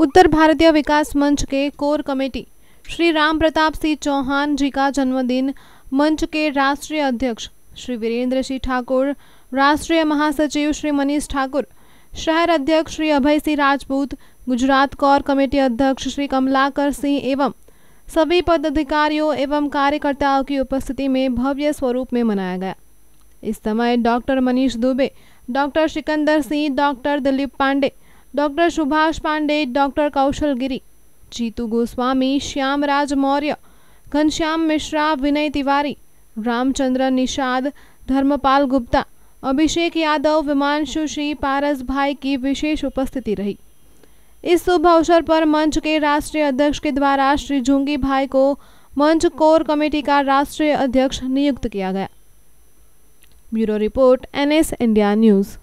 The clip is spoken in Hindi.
उत्तर भारतीय विकास मंच के कोर कमेटी श्री राम प्रताप सिंह चौहान जी का जन्मदिन मंच के राष्ट्रीय अध्यक्ष श्री वीरेंद्र सिंह ठाकुर राष्ट्रीय महासचिव श्री मनीष ठाकुर शहर अध्यक्ष श्री अभय सिंह राजपूत गुजरात कोर कमेटी अध्यक्ष श्री कमलाकर सिंह एवं सभी पदाधिकारियों एवं कार्यकर्ताओं की उपस्थिति में भव्य स्वरूप में मनाया गया इस समय doctor Manish Dubey doctor Sikandar Singh doctor Dilip Pandey doctor Subhash Pandey doctor Kaushal Giri Jitu Goswami Shyamraj Maurya Ghanshyam Mishra Vinay Tiwari Ramchandra Nishad Dharmpal Gupta Abhishek Yadav Vimanshu Shri Paras bhai की विशेष उपस्थिति रही इस शुभ अवसर पर मंच के राष्ट्रीय अध्यक्ष के द्वारा श्री झुंगी भाई को मंच कोर कमेटी का राष्ट्रीय अध्यक्ष नियुक्त किया गया bureau report NS India news